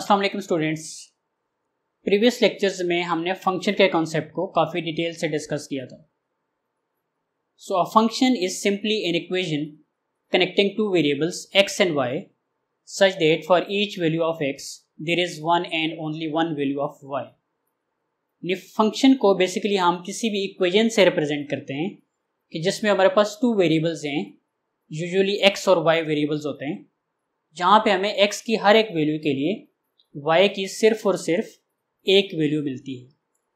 अस्सलाम वालेकुम students previous lectures में हमने फंक्शन के कॉन्सेप्ट को काफ़ी डिटेल से डिस्कस किया था so a function is simply an equation connecting two variables X and Y such that for each value of X there is one and only one value of Y function को basically हम किसी भी equation से represent करते हैं कि जिसमें हमारे पास टू वेरिएबल्स हैं यूजली एक्स और वाई वेरिएबल्स होते हैं जहाँ पे हमें एक्स की हर एक वैल्यू के लिए वाई की सिर्फ और सिर्फ एक वैल्यू मिलती है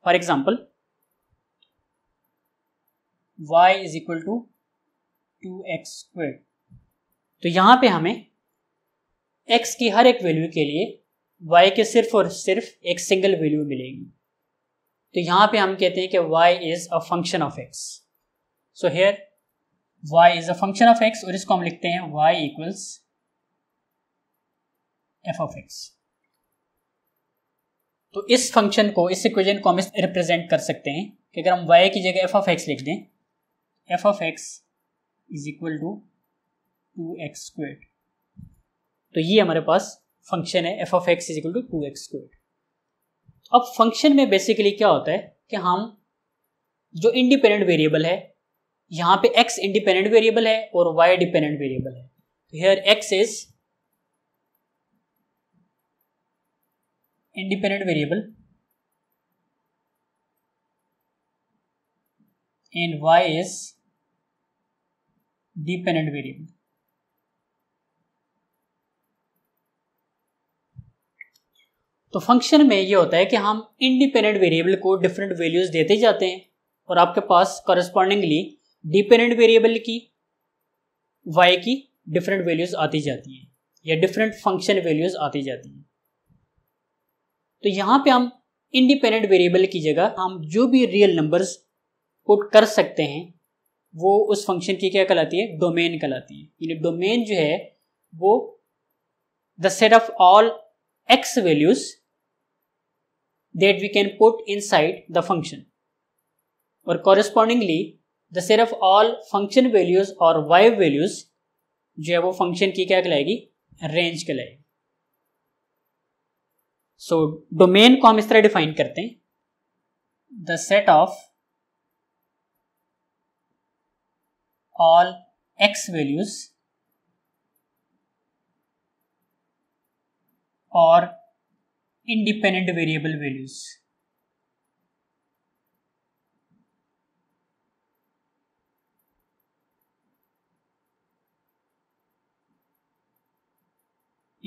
for example y is equal to two X squared तो यहां पे हमें x की हर एक वैल्यू के लिए y के सिर्फ और सिर्फ एक सिंगल वैल्यू मिलेगी तो यहां पे हम कहते हैं कि y is a function of x so here y is a function of x और इसको हम लिखते हैं y equals F of X तो इस फंक्शन को इस इक्वेशन को हम इस रिप्रेजेंट कर सकते हैं कि अगर हम वाई की जगह एफ ऑफ एक्स लिख दें F of x is equal to two X squared तो ये हमारे पास फंक्शन है F of x is equal to two X squared अब फंक्शन में बेसिकली क्या होता है कि हम जो इंडिपेंडेंट वेरिएबल है यहाँ पे x इंडिपेंडेंट वेरिएबल है और y डिपेंडेंट वेरिएबल है तो here x is independent variable and y is dependent variable तो फंक्शन में ये होता है कि हम इंडिपेंडेंट वेरिएबल को डिफरेंट वैल्यूज देते जाते हैं और आपके पास करस्पॉन्डिंगली डिपेंडेंट वेरिएबल की वाई की डिफरेंट वैल्यूज आती जाती हैं या डिफरेंट फंक्शन वैल्यूज आती जाती हैं तो यहाँ पे हम इंडिपेंडेंट वेरिएबल की जगह हम जो भी रियल नंबर्स पुट कर सकते हैं वो उस फंक्शन की क्या कहलाती है डोमेन कहलाती है यानी डोमेन जो है वो the set of all X values we can put inside the function और correspondingly the set of all function values और वाई वैल्यूज जो है वो फंक्शन की क्या कहलाएगी रेंज कहलाएगी सो डोमेन को हम इस तरह डिफाइन करते हैं the set of all X values और independent variable values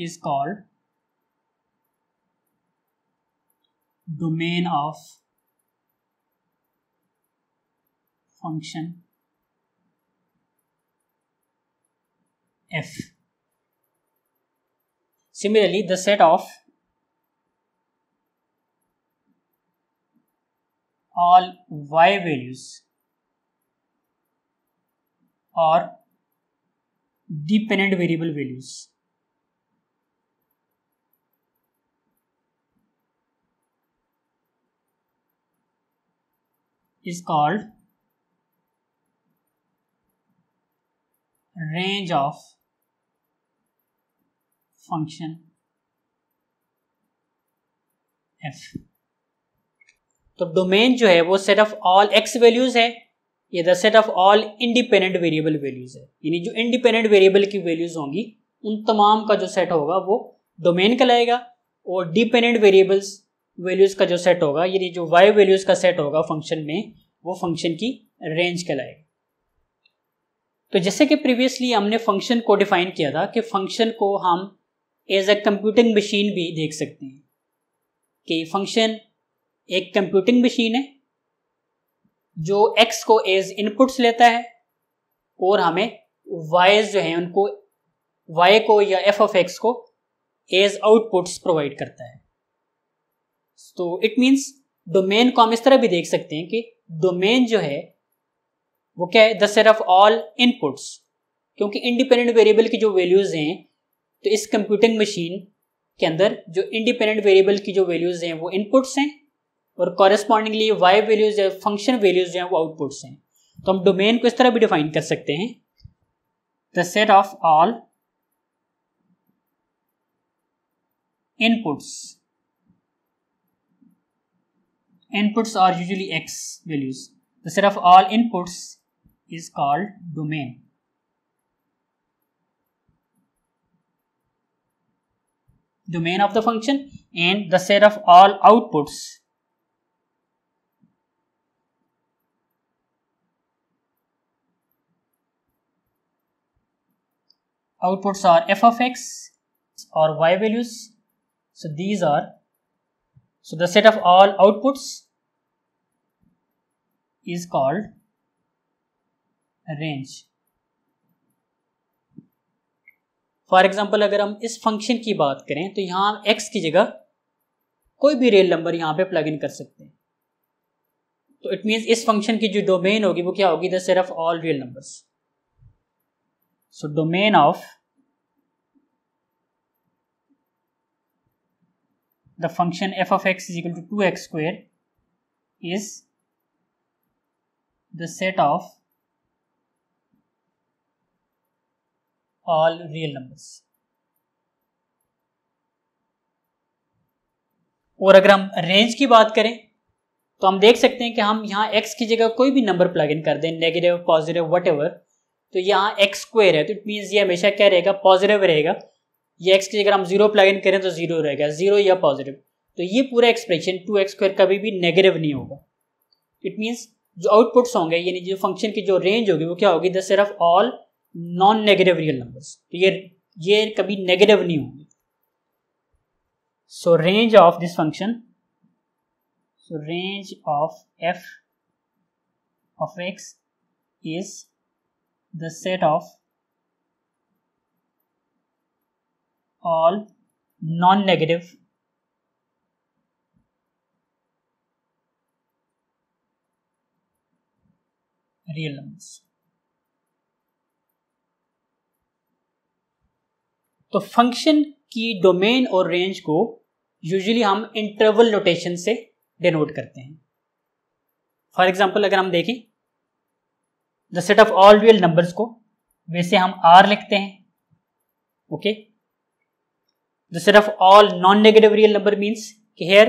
is called domain of function f. Similarly, the set of all y values or dependent variable values is called range of function f तो domain जो है वो set of all X values है या the set of all independent variable values है यानी जो independent variable की वैल्यूज होंगी उन तमाम का जो सेट होगा वो डोमेन कहलाएगा और डिपेंडेंट वेरिएबल्स वैल्यूज़ का जो सेट होगा यानी जो वाई वैल्यूज़ का सेट होगा फंक्शन में वो फंक्शन की रेंज कहलाएगा तो जैसे कि प्रीवियसली हमने फंक्शन को डिफाइन किया था कि फंक्शन को हम एज ए कंप्यूटिंग मशीन भी देख सकते हैं कि फंक्शन एक कंप्यूटिंग मशीन है जो एक्स को एज इनपुट्स लेता है और हमें वाइज जो है उनको वाई को या एफ ऑफ एक्स को एज आउटपुट्स प्रोवाइड करता है तो इट मीन्स डोमेन को हम इस तरह भी देख सकते हैं कि डोमेन जो है वो क्या है the set of all inputs क्योंकि इंडिपेंडेंट वेरिएबल की जो वैल्यूज़ हैं तो इस कंप्यूटिंग मशीन के अंदर जो इंडिपेंडेंट वेरिएबल की जो वैल्यूज़ हैं वो इनपुट्स हैं और कॉरेस्पॉन्डिंगली वाई वैल्यूज या फंक्शन वैल्यूज हैं वो आउटपुट्स हैं तो हम डोमेन को इस तरह भी डिफाइन कर सकते हैं the set of all inputs inputs are usually x values. The set of all inputs is called domain. Domain of the function and the set of all outputs outputs are f of x or y values. So these are So the set of all outputs is called range. For example अगर हम इस function की बात करें तो यहां x की जगह कोई भी रेल नंबर यहां पे प्लग इन कर सकते हैं तो इट मीन्स इस फंक्शन की जो डोमेन होगी वो क्या होगी the set of all real numbers so domain of the function f of x is equal to 2x square is the set of all real numbers और अगर हम रेंज की बात करें तो हम देख सकते हैं कि हम यहाँ x की जगह कोई भी नंबर प्लग इन कर दें नेगेटिव पॉजिटिव वट तो यहाँ एक्स स्क्वेयर है तो इट मीन्स ये हमेशा क्या रहेगा पॉजिटिव रहेगा ये एक्स की जगह हम जीरो प्लग इन करें तो जीरो रहेगा जीरो या पॉजिटिव तो ये पूरा एक्सप्रेशन टू एक्स स्क्वायर कभी भी नेगेटिव नहीं होगा इट मीन्स जो आउटपुट्स होंगे यानी जो फंक्शन की जो रेंज होगी वो क्या होगी द सिर्फ all non negative real numbers तो ये ये कभी नेगेटिव नहीं होंगे so range of this function so range of F of x is the set of all non-negative real numbers. तो फंक्शन की डोमेन और रेंज को यूजुअली हम इंटरवल नोटेशन से डिनोट करते हैं फॉर एग्जाम्पल अगर हम देखें the set of all real numbers को वैसे हम आर लिखते हैं okay okay? the set of all non-negative real number means कि here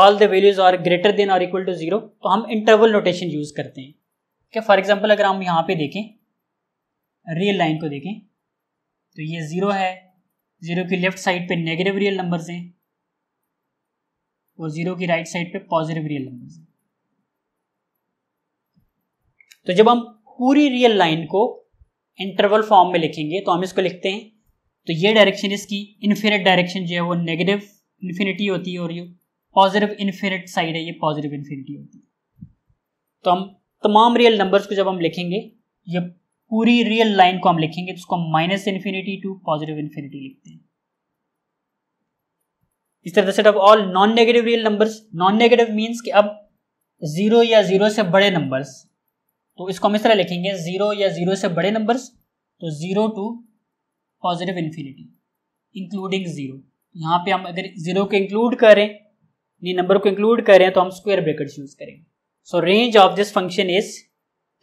all the values are greater than or equal तो हम इंटरवल नोटेशन यूज करते हैं क्या फॉर एग्जाम्पल अगर हम यहाँ पे देखें रियल लाइन को देखें तो ये ज़ीरो है ज़ीरो की लेफ्ट साइड पे नेगेटिव रियल नंबर्स हैं और ज़ीरो की राइट साइड पे पॉजिटिव रियल नंबर्स हैं तो जब हम पूरी रियल लाइन को इंटरवल फॉर्म में लिखेंगे तो हम इसको लिखते हैं तो ये डायरेक्शन इसकी इन्फिनिट डायरेक्शन जो है वो नेगेटिव इन्फिनिटी होती है और ये पॉजिटिव इन्फिनिट साइड है ये पॉजिटिव इन्फिनिटी होती है तो हम तमाम रियल नंबर्स को जब हम लिखेंगे ये पूरी रियल लाइन को हम लिखेंगे तो उसको minus infinity to positive infinity लिखते हैं इस तरह set of all non negative real numbers non negative means कि अब जीरो या जीरो से बड़े नंबर्स तो इसको हम इस तरह लिखेंगे जीरो या जीरो से बड़े नंबर्स तो zero to positive infinity including zero यहाँ पे हम अगर ज़ीरो को इंक्लूड करें ये नंबर को इंक्लूड करें तो हम स्क्वायर ब्रेकेट्स यूज़ करें so range of this function is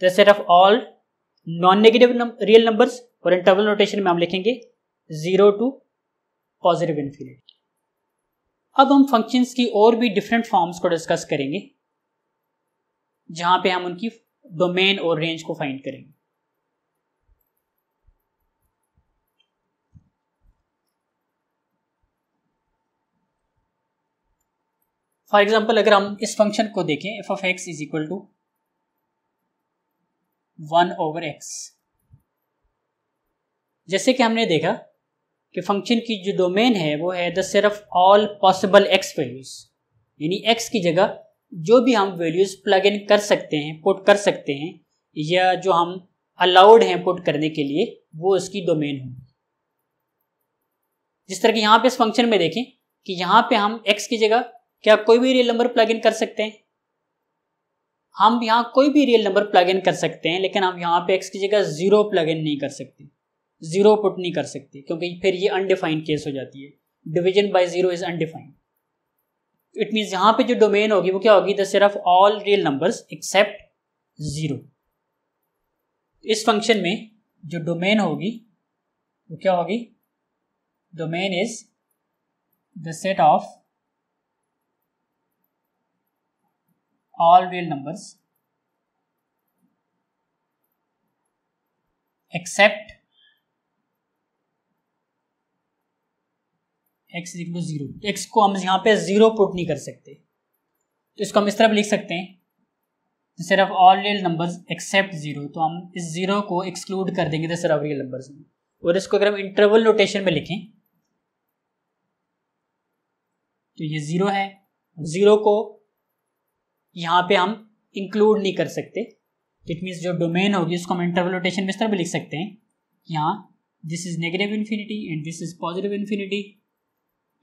the set of all non negative real numbers और इंटरवल नोटेशन में हम लिखेंगे ज़ीरो टू पॉजिटिव इन्फिनिटी अब हम फंक्शंस की और भी डिफरेंट फॉर्म्स को डिस्कस करेंगे जहाँ पे हम उनकी डोमेन और रेंज को फाइंड करेंगे फॉर एग्जाम्पल अगर हम इस फंक्शन को देखें F of x is equal to one over X जैसे कि हमने देखा कि फंक्शन की जो डोमेन है वो है द सिर्फ ऑल पॉसिबल एक्स वैल्यूज यानी एक्स की जगह जो भी हम वैल्यूज प्लग इन कर सकते हैं पुट कर सकते हैं या जो हम अलाउड हैं पुट करने के लिए वो उसकी डोमेन होगी जिस तरह की यहाँ पे इस फंक्शन में देखें कि यहाँ पे हम एक्स की जगह क्या कोई भी रियल नंबर प्लग इन कर सकते हैं हम यहाँ कोई भी रियल नंबर प्लग इन कर सकते हैं लेकिन हम यहाँ पे एक्स की जगह ज़ीरो प्लग इन नहीं कर सकते ज़ीरो पुट नहीं कर सकते क्योंकि फिर ये अनडिफाइंड केस हो जाती है division by zero is undefined it means यहाँ पे जो डोमेन होगी वो क्या होगी द सिर्फ all real numbers except zero इस फंक्शन में जो डोमेन होगी वो क्या होगी domain is the set of all real numbers except x equal to zero x को हम यहाँ पे जीरो पुट नहीं कर सकते तो इसको हम इस तरह भी लिख सकते हैं सिर्फ all real numbers except zero तो हम इस जीरो को एक्सक्लूड कर देंगे तो सिर्फ रियल नंबर्स में और इसको अगर हम इंटरवल नोटेशन में लिखें तो ये जीरो है जीरो को यहाँ पे हम इंक्लूड नहीं कर सकते इट मीन्स जो डोमेन होगी उसको हम इंटरवल रोटेशन में इस तरह भी लिख सकते हैं यहाँ this is negative infinity and this is positive infinity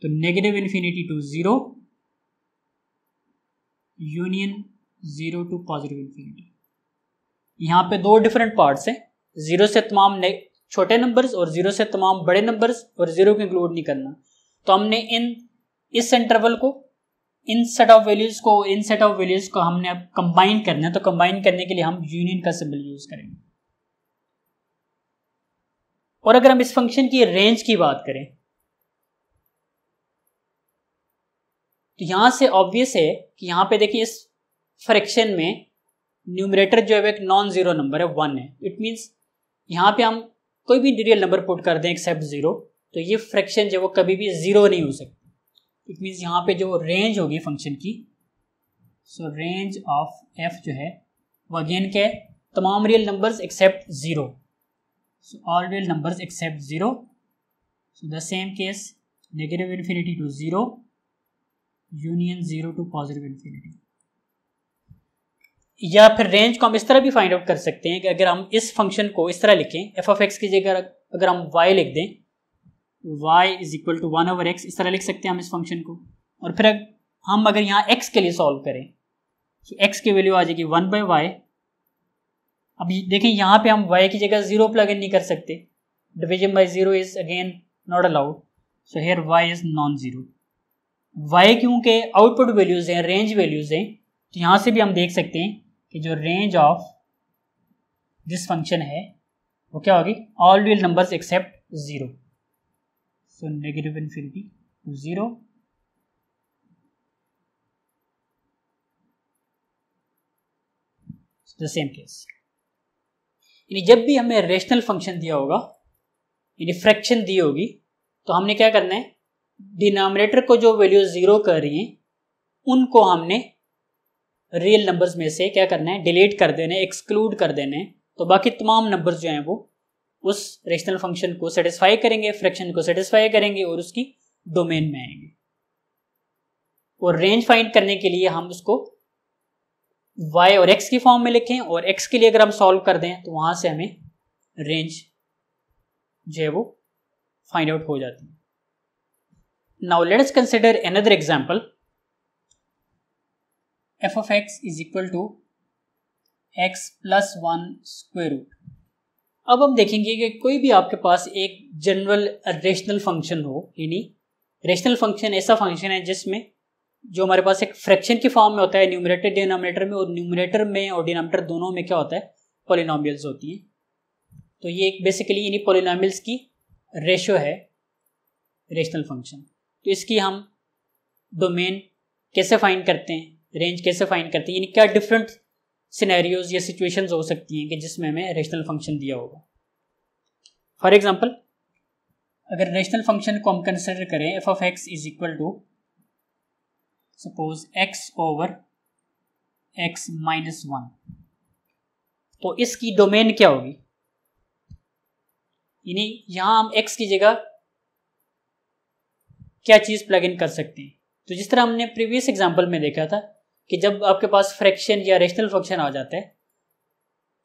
तो negative infinity to zero union zero to positive infinity यहाँ पे दो डिफरेंट पार्ट्स हैं ज़ीरो से तमाम छोटे नंबर्स और ज़ीरो से तमाम बड़े नंबर्स और ज़ीरो को इंक्लूड नहीं करना तो हमने इन इस इंटरवल को इन सेट ऑफ वैल्यूज को इन सेट ऑफ वैल्यूज को हमने अब कंबाइन करना है तो कंबाइन करने के लिए हम यूनियन का सिंबल यूज करेंगे और अगर हम इस फंक्शन की रेंज की बात करें तो यहां से ऑब्वियस है कि यहां पे देखिए इस फ्रैक्शन में न्यूमरेटर जो है एक नॉन जीरो नंबर है वन है इट मींस यहां पे हम कोई भी रियल नंबर पुट कर दें एक्सेप्ट जीरो तो ये फ्रैक्शन जो है वो कभी भी जीरो नहीं हो सकता इट मीन्स यहाँ पे जो रेंज होगी फंक्शन की सो रेंज ऑफ एफ जो है वो अगेन क्या है तमाम real numbers except zero so all real numbers except zero so the same case negative infinity to zero union zero to positive infinity या फिर रेंज को हम इस तरह भी फाइंड आउट कर सकते हैं कि अगर हम इस फंक्शन को इस तरह लिखें एफ ऑफ एक्स की जगह अगर हम वाई लिख दें y is equal to one over x इस तरह लिख सकते हैं हम इस फंक्शन को और फिर हम अगर यहाँ एक्स के लिए सॉल्व करें तो एक्स की वैल्यू आ जाएगी वन बाई वाई अब देखें यहाँ पे हम वाई की जगह जीरो प्लग इन नहीं कर सकते division by zero is again not allowed so here y is non zero y क्योंकि आउटपुट वैल्यूज़ हैं रेंज वैल्यूज़ हैं तो यहाँ से भी हम देख सकते हैं कि जो रेंज ऑफ दिस फंक्शन है वो क्या होगी all real numbers except zero negative infinity to zero. So the same case. यानी जब भी हमें रेशनल फंक्शन दिया होगा यानी फ्रैक्शन दी होगी तो हमने क्या करना है डिनोमिनेटर को जो वैल्यू ज़ीरो कर रही हैं उनको हमने रियल नंबर्स में से क्या करना है डिलीट कर देने एक्सक्लूड कर देने तो बाकी तमाम नंबर्स जो हैं वो उस रेशनल फंक्शन को सेटिस्फाई करेंगे फ्रैक्शन को सेटिस्फाई करेंगे और उसकी डोमेन में आएंगे और रेंज फाइंड करने के लिए हम उसको y और x की फॉर्म में लिखें और x के लिए अगर हम सॉल्व कर दें तो वहां से हमें रेंज जो है वो फाइंड आउट हो जाती है now let's consider another example f of x is equal to x plus one square root अब हम देखेंगे कि कोई भी आपके पास एक जनरल रेशनल फंक्शन हो यानी रेशनल फंक्शन ऐसा फंक्शन है जिसमें जो हमारे पास एक फ्रैक्शन के फॉर्म में होता है न्यूमरेटर डिनोमिनेटर में और न्यूमरेटर में और डिनोमिनेटर दोनों में क्या होता है पोलिनोमियल्स होती हैं तो ये एक बेसिकली यानी पोलिनोमियल्स की रेशो है रेशनल फंक्शन तो इसकी हम डोमेन कैसे फाइंड करते हैं रेंज कैसे फाइंड करते हैं यानी क्या डिफरेंट सिनेरियोज या सिचुएशंस हो सकती हैं कि जिसमें हमें रेशनल फंक्शन दिया होगा फॉर एग्जांपल अगर रेशनल फंक्शन को हम कंसिडर करें f of x is equal to suppose x over x minus one तो इसकी डोमेन क्या होगी यानी यहां हम एक्स की जगह क्या चीज़ प्लग इन कर सकते हैं तो जिस तरह हमने प्रीवियस एग्जांपल में देखा था कि जब आपके पास फ्रैक्शन या रेशनल फंक्शन आ जाता है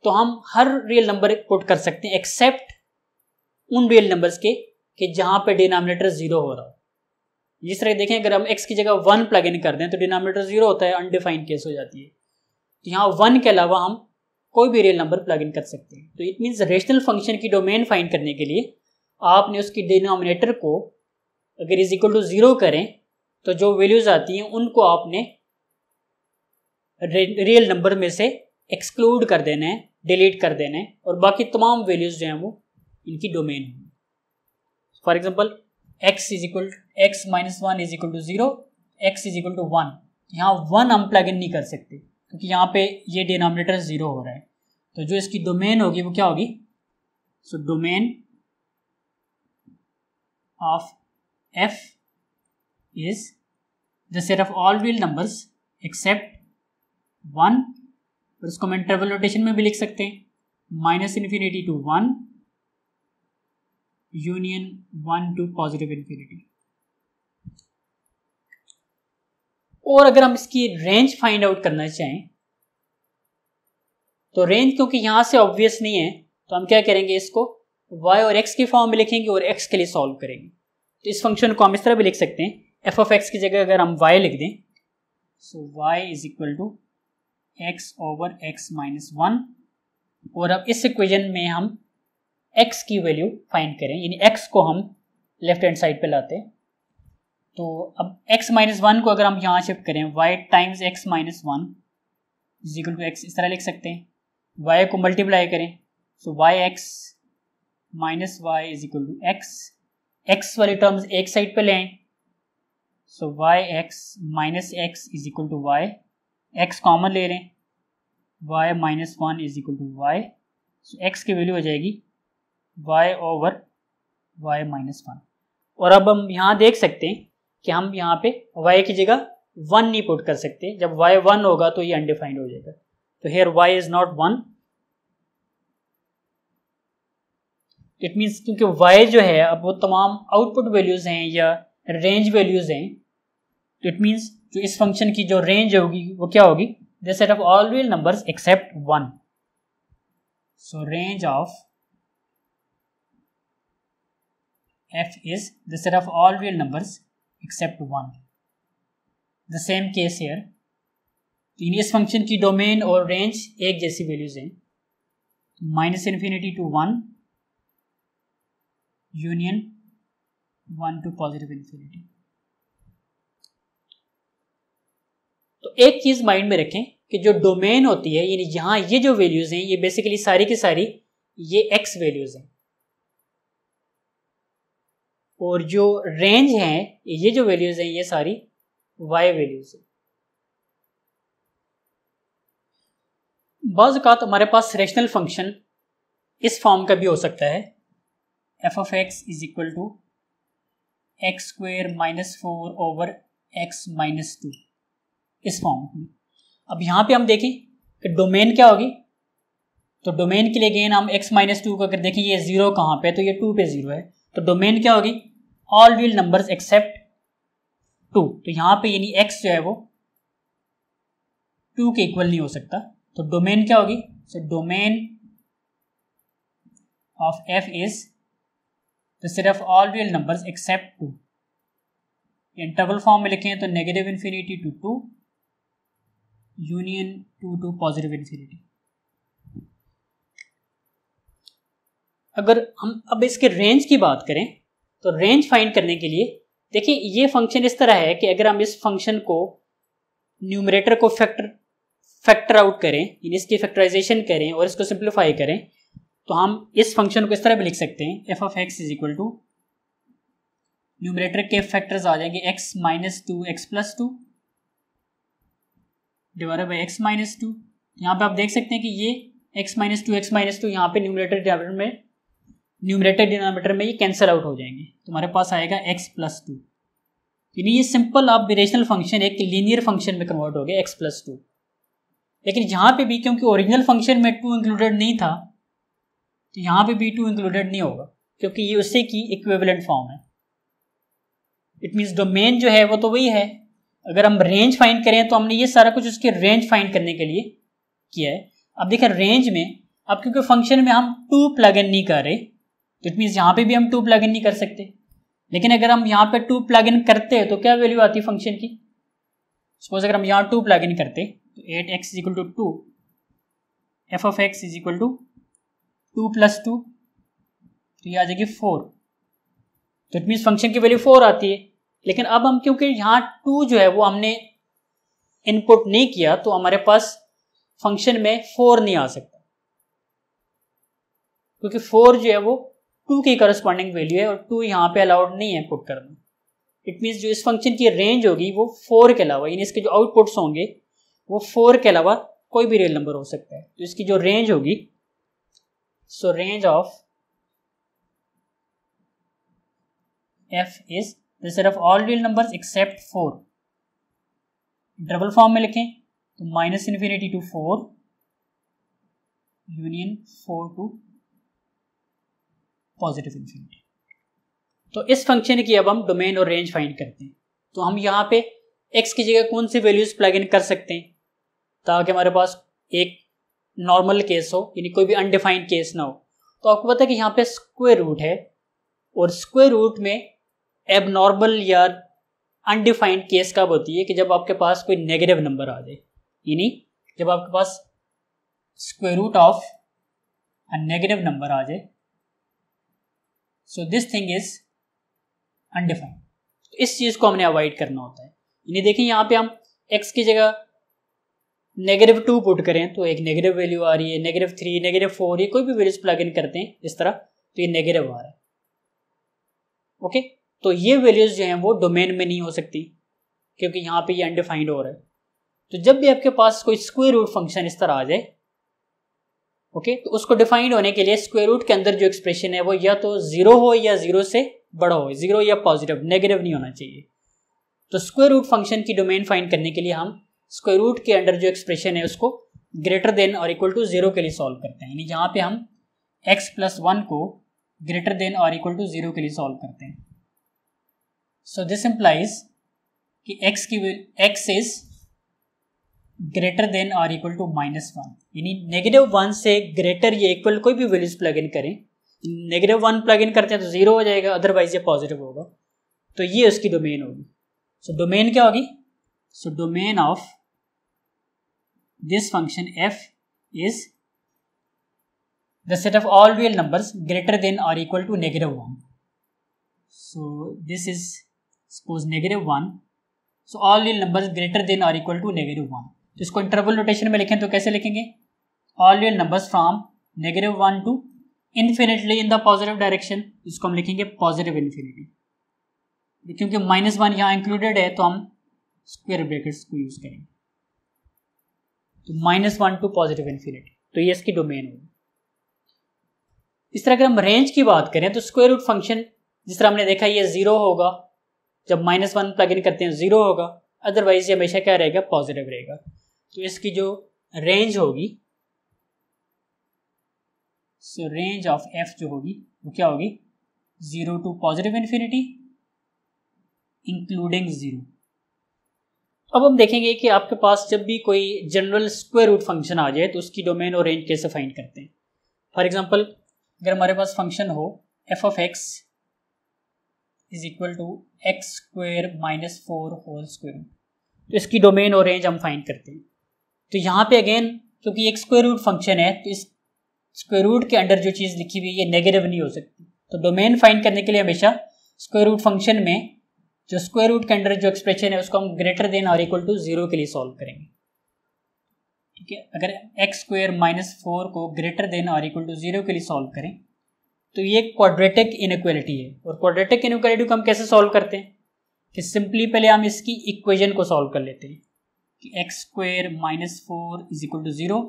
तो हम हर रियल नंबर पुट कर सकते हैं एक्सेप्ट उन रियल नंबर्स के कि जहां पे डिनोमिनेटर ज़ीरो हो रहा हो जिस तरह देखें अगर हम एक्स की जगह वन प्लग इन कर दें तो डिनोमिनेटर ज़ीरो होता है अनडिफाइंड केस हो जाती है तो यहाँ वन के अलावा हम कोई भी रियल नंबर प्लग इन कर सकते हैं तो इट मीन्स रेशनल फंक्शन की डोमेन फाइंड करने के लिए आपने उसकी डिनोमिनेटर को अगर इज इक्वल टू ज़ीरो करें तो जो वैल्यूज़ आती हैं उनको आपने रियल नंबर में से एक्सक्लूड कर देना है डिलीट कर देना है और बाकी तमाम वैल्यूज़ जो हैं वो इनकी डोमेन होंगी for example x is equal x minus one is equal to zero x is equal to one यहाँ वन हम प्लग इन नहीं कर सकते क्योंकि यहाँ पे ये डिनोमिनेटर ज़ीरो हो रहा है तो जो इसकी डोमेन होगी वो क्या होगी so domain of f is the set of all real numbers except one और इसको हम इंटरवल रोटेशन में भी लिख सकते हैं minus infinity to one union one to positive infinity और अगर हम इसकी रेंज फाइंड आउट करना चाहें तो रेंज क्योंकि यहां से ऑब्वियस नहीं है तो हम क्या करेंगे इसको y और x की फॉर्म में लिखेंगे और x के लिए सॉल्व करेंगे तो इस फंक्शन को हम इस तरह भी लिख सकते हैं एफ ऑफ एक्स की जगह अगर हम y लिख दें so so y is equal to x over x minus one और अब इस इक्वेजन में हम x की वैल्यू फाइंड करें यानी x को हम लेफ्ट हैंड साइड पे लाते तो अब x माइनस वन को अगर हम यहाँ शिफ्ट करें y times x minus one is equal to x इस तरह लिख सकते हैं y को मल्टीप्लाई करें so so y x minus y is equal to x x वाले टर्म्स एक साइड पे लें आए so y x minus x is equal to y x common ले लें y minus one is equal to y so x की value हो जाएगी y over y minus one और अब हम यहाँ देख सकते हैं कि हम यहाँ पे वाई की जगह वन नहीं पुट कर सकते जब वाई वन होगा तो ये अनडिफाइंड हो जाएगा तो here y is not one it means क्योंकि वाई जो है अब वो तमाम आउटपुट वैल्यूज़ हैं या रेंज वैल्यूज़ हैं इट मीन्स तो इस फंक्शन की जो रेंज होगी वो क्या होगी the set of all real numbers except one so range of f is the set of all real numbers except 1 the same case here इस फंक्शन की डोमेन और रेंज एक जैसी वैल्यूज हैं minus infinity to one union one to positive infinity तो एक चीज़ mind में रखें कि जो डोमेन होती है यानी यहां ये जो वैल्यूज़ हैं ये बेसिकली सारी की सारी ये एक्स वैल्यूज़ हैं और जो रेंज है ये जो वैल्यूज़ हैं ये सारी वाई वैल्यूज़ हैं बाज़ात हमारे पास रेशनल फंक्शन इस फॉर्म का भी हो सकता है F of x is equal to x square minus four over x minus two इस फॉर्म में अब यहाँ पे हम देखें कि डोमेन क्या होगी तो डोमेन के लिए गेन हम x माइनस टू को अगर देखें ये जीरो कहाँ पे तो ये टू पे जीरो है तो डोमेन क्या होगी all real numbers except two तो यहाँ पे यानी x जो है वो टू के इक्वल नहीं हो सकता तो डोमेन क्या होगी so domain of f is तो सिर्फ all real numbers except two interval form में लिखे हैं तो negative infinity to two union 2 to positive infinity अगर हम अब इसके रेंज की बात करें तो रेंज फाइंड करने के लिए देखिए ये फंक्शन इस तरह है कि अगर हम इस फंक्शन को न्यूमरेटर को फैक्टर फैक्टर आउट करें यानी इसकी फैक्टराइजेशन करें और इसको सिंप्लीफाई करें तो हम इस फंक्शन को इस तरह भी लिख सकते हैं f of x is equal to numerator के फैक्टर्स आ जाएंगे x minus two x plus two divide by x minus two यहाँ पर आप देख सकते हैं कि ये x minus two x minus two यहाँ पे न्यूमरेटर डिनोमीटर में न्यूमरेटर डिनोमीटर में ये कैंसिल आउट हो जाएंगे तुम्हारे पास आएगा x प्लस टू यानी ये सिंपल आप रेशनल फंक्शन एक लीनियर फंक्शन में कन्वर्ट हो गया एक्स प्लस टू लेकिन यहाँ पे भी क्योंकि ओरिजिनल फंक्शन में टू इंक्लूडेड नहीं था तो यहाँ पे भी टू इंक्लूडेड नहीं होगा क्योंकि ये उसी की इक्वेवलेंट फॉर्म है इट मीन्स डोमेन जो है वो तो वही है अगर हम रेंज फाइंड करें तो हमने ये सारा कुछ उसके रेंज फाइंड करने के लिए किया है अब देखिए रेंज में अब क्योंकि फंक्शन में हम टू प्लग इन नहीं कर रहे तो इट मीन्स यहाँ पे भी हम टू प्लग इन नहीं कर सकते लेकिन अगर हम यहाँ पे टू प्लग इन करते हैं तो क्या वैल्यू आती है फंक्शन की सपोज अगर हम यहाँ टू प्लग इन करते तो at x is equal to two f of x is equal to two plus two तो ये आ जाएगी फोर तो इट मीन्स फंक्शन की वैल्यू फोर आती है लेकिन अब हम क्योंकि यहाँ टू जो है वो हमने इनपुट नहीं किया तो हमारे पास फंक्शन में फोर नहीं आ सकता क्योंकि फोर जो है वो टू की करस्पॉन्डिंग वैल्यू है और टू यहाँ पे अलाउड नहीं है पुट करना इट मीन्स जो इस फंक्शन की रेंज होगी वो फोर के अलावा यानी इसके जो आउटपुट्स होंगे वो फोर के अलावा कोई भी रियल नंबर हो सकता है तो इसकी जो रेंज होगी so range of f is तो सिर्फ all real numbers except four डबल फॉर्म में लिखें तो minus infinity to four union four to positive infinity तो इस फंक्शन की अब हम डोमेन और रेंज फाइंड करते हैं तो हम यहाँ पे एक्स की जगह कौन सी वैल्यूज प्लग इन कर सकते हैं ताकि हमारे पास एक नॉर्मल केस हो यानी कोई भी अनडिफाइंड केस ना हो तो आपको पता है कि यहाँ पे स्क्वेयर रूट है और स्क्वेयर रूट में एबनॉर्मल या अनडिफाइंड केस कब होती है कि जब आपके पास कोई नेगेटिव नंबर आ जाए यानी जब आपके पास square root of a negative number आ जाए so this thing is undefined इस चीज़ को हमने अवॉइड करना होता है यानी देखें यहाँ पे हम एक्स की जगह नेगेटिव टू पुट करें तो एक नेगेटिव वैल्यू आ रही है नेगेटिव थ्री नेगेटिव फोर ये कोई भी वैल्यूज प्लग इन करते हैं इस तरह तो ये नेगेटिव आ रहा है ओके okay? तो ये वैल्यूज़ जो हैं वो डोमेन में नहीं हो सकती क्योंकि यहाँ पे ये अनडिफाइंड हो रहा है तो जब भी आपके पास कोई स्क्वेयर रूट फंक्शन इस तरह आ जाए ओके तो उसको डिफाइंड होने के लिए स्क्वेयर रूट के अंदर जो एक्सप्रेशन है वो या तो ज़ीरो हो या ज़ीरो से बड़ा हो ज़ीरो या पॉजिटिव नेगेटिव नहीं होना चाहिए तो स्क्वेयर रूट फंक्शन की डोमेन फाइंड करने के लिए हम स्क्वेयर रूट के अंडर जो एक्सप्रेशन है उसको ग्रेटर देन और इक्वल टू ज़ीरो के लिए सॉल्व करते हैं यानी यहाँ पे हम एक्स प्लस वन को ग्रेटर देन और इक्वल टू ज़ीरो के लिए सॉल्व करते हैं सो दिस इम्प्लाइज कि x की x इज ग्रेटर देन और इक्वल टू माइनस वन यानी नेगेटिव वन से ग्रेटर या इक्वल कोई भी वैल्यूज प्लग इन करें नेगेटिव वन प्लग इन करते हैं तो जीरो हो जाएगा अदरवाइज ये पॉजिटिव होगा तो ये उसकी डोमेन होगी सो so, डोमेन क्या होगी so domain of this function f is the set of all real numbers greater than और equal to negative one so this is suppose negative one. So all real numbers greater than or equal to negative one. तो इसको interval notation में लिखें तो कैसे लिखेंगे all real numbers from negative one to infinitely in the positive direction इसको हम लिखेंगे पॉजिटिव इन्फिनिटी क्योंकि माइनस वन यहाँ इंक्लूडेड है तो हम स्क्वेयर ब्रेकेट्स को यूज करेंगे तो minus one to positive infinity तो ये इसकी डोमेन होगी इस तरह अगर हम रेंज की बात करें तो स्क्वेयर रूट फंक्शन जिस तरह हमने देखा ये जीरो होगा जब माइनस वन प्लग इन करते हैं ज़ीरो होगा अदरवाइज ये हमेशा क्या रहेगा पॉजिटिव रहेगा तो इसकी जो रेंज होगी सो रेंज ऑफ एफ जो होगी वो क्या होगी zero to positive infinity including zero अब हम देखेंगे कि आपके पास जब भी कोई जनरल स्क्वायर रूट फंक्शन आ जाए तो उसकी डोमेन और रेंज कैसे फाइंड करते हैं फॉर एग्जांपल अगर हमारे पास फंक्शन हो f of x is equal to x square minus four whole square तो इसकी डोमेन और रेंज हम फाइंड करते हैं तो यहाँ पे अगेन क्योंकि एक स्क्वेयर रूट फंक्शन है तो इस स्क्वेयर रूट के अंडर जो चीज़ लिखी हुई है ये नेगेटिव नहीं हो सकती तो डोमेन फाइंड करने के लिए हमेशा स्क्वेयर रूट फंक्शन में जो स्क्वेयर रूट के अंडर जो एक्सप्रेशन है उसको हम ग्रेटर देन और इक्वल टू जीरो के लिए सॉल्व करेंगे ठीक है अगर एक्स स्क्वेयर माइनस फोर को ग्रेटर देन और इक्वल टू जीरो के लिए सॉल्व करें तो ये क्वाड्रेटिक इनक्वालिटी है और क्वाड्रेटिक इनक्वालिटी को हम कैसे सॉल्व करते हैं कि सिंपली पहले हम इसकी इक्वेजन को सॉल्व कर लेते हैं कि x square minus four is equal to zero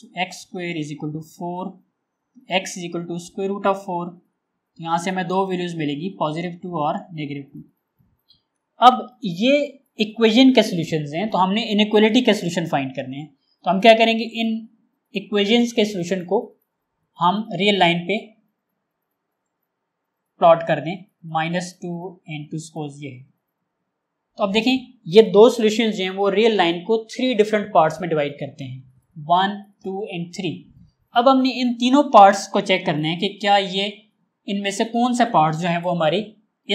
so x square is equal to four x is equal to square root of four तो यहाँ से हमें दो वैल्यूज़ मिलेगी पॉजिटिव टू और नेगेटिव टू अब ये इक्वेजन के सोल्यूशन हैं तो हमने इनक्वलिटी के सोल्यूशन फाइंड करने हैं तो हम क्या करेंगे इन इक्वेशंस के सोल्यूशन को हम रियल लाइन पे प्लॉट कर दें माइनस टू एंड टू स्कोर्स ये है तो अब देखें ये दो सोल्यूशन जो हैं वो रियल लाइन को थ्री डिफरेंट पार्ट्स में डिवाइड करते हैं वन टू एंड थ्री अब हमने इन तीनों पार्ट्स को चेक करना है कि क्या ये इनमें से कौन से पार्ट्स जो हैं वो हमारी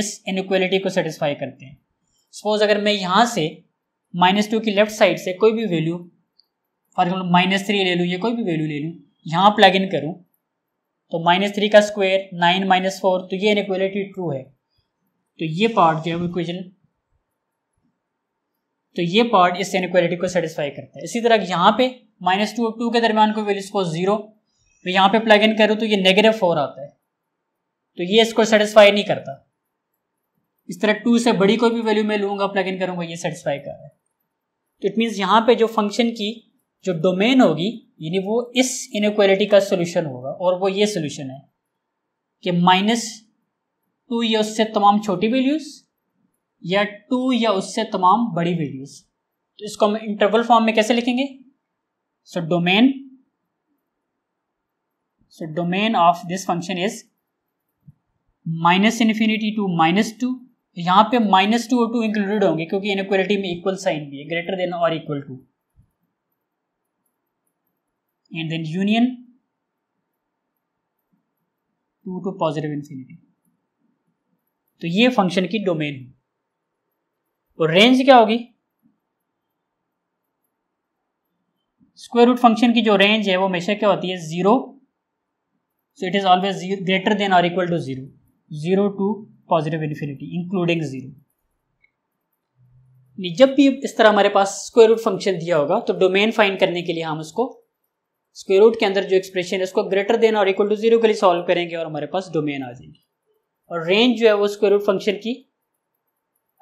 इस इनक्वलिटी को सेटिस्फाई करते हैं सपोज अगर मैं यहाँ से माइनस टू की लेफ्ट साइड से कोई भी value for example minus three ले लूँ या कोई भी वैल्यू ले लूँ यहाँ प्लग इन करूँ तो माइनस थ्री का स्क्वायर नाइन माइनस फोर तो ये इनक्वालिटी ट्रू है तो ये पार्ट जो है वो इक्वेशन तो ये पार्ट इस इनक्वालिटी को सेटिस्फाई करता है इसी तरह यहाँ पे माइनस टू और टू के दरमियान को वैल्यू को जीरो मैं यहाँ पे प्लग इन करूँ तो ये नेगेटिव फोर आता है तो ये इसको सेटिस्फाई नहीं करता इस तरह टू से बड़ी कोई भी वैल्यू मैं लूंगा प्लग इन करूंगा ये सेटिस्फाई कर रहा है तो इट मीन्स यहाँ पे जो फंक्शन की जो डोमेन होगी यानी वो इस इनक्वालिटी का सोल्यूशन होगा और वो ये सोल्यूशन है कि माइनस टू या उससे तमाम छोटी वैल्यूज या टू या उससे तमाम बड़ी वैल्यूज तो इसको हम इंटरवल फॉर्म में कैसे लिखेंगे so domain so domain of this function is minus infinity to minus two यहाँ पे माइनस टू और टू इंक्लूडेड होंगे क्योंकि इनक्वालिटी में इक्वल साइन भी है ग्रेटर देन और equal to and then union 2 to positive infinity तो ये फंक्शन की डोमेन है और तो रेंज क्या होगी स्क्वायर रूट फंक्शन की जो रेंज है वो हमेशा क्या होती है zero so it is always greater than और equal to zero zero to positive infinity including zero जब भी इस तरह हमारे पास स्क्वायर रूट फंक्शन दिया होगा तो डोमेन फाइंड करने के लिए हम उसको स्क्वेयर रूट के अंदर जो एक्सप्रेशन है उसको ग्रेटर देन और इक्वल टू जीरो के लिए सॉल्व करेंगे और हमारे पास डोमेन आ जाएगी और रेंज जो है वो स्क्वेयर रूट फंक्शन की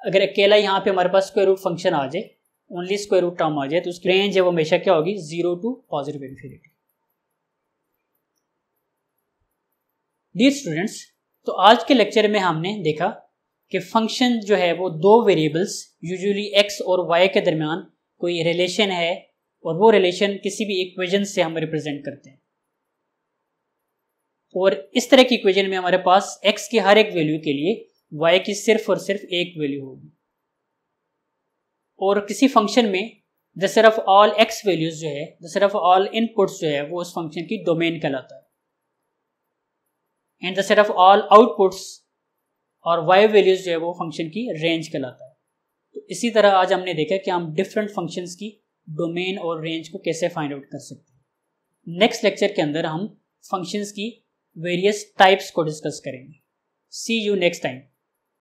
अगर अकेला यहाँ पे हमारे पास स्क्वेयर रूट फंक्शन आ जाए ओनली स्क्वेयर रूट टर्म आ जाए तो उसकी रेंज है वो हमेशा क्या होगी zero to positive infinity dear students तो आज के लेक्चर में हमने देखा कि फंक्शन जो है वो दो वेरिएबल्स यूजुअली एक्स और वाई के दरमियान कोई रिलेशन है और वो रिलेशन किसी भी इक्वेजन से हम रिप्रेजेंट करते हैं और इस तरह की इक्वेजन में हमारे पास एक्स के हर एक वैल्यू के लिए वाई की सिर्फ और सिर्फ एक वैल्यू होगी और किसी फंक्शन में द सिर्फ ऑल एक्स वैल्यूज जो है द सिर्फ ऑल इनपुट्स जो है वो उस फंक्शन की डोमेन कहलाता है एंड द सिर्फ ऑल आउटपुट्स और वाई वैल्यूज जो है वो फंक्शन की रेंज कहलाता है तो इसी तरह आज हमने देखा कि हम डिफरेंट फंक्शंस की डोमेन और रेंज को कैसे फाइंड आउट कर सकते हैं नेक्स्ट लेक्चर के अंदर हम फंक्शंस की वेरियस टाइप्स को डिस्कस करेंगे सी यू नेक्स्ट टाइम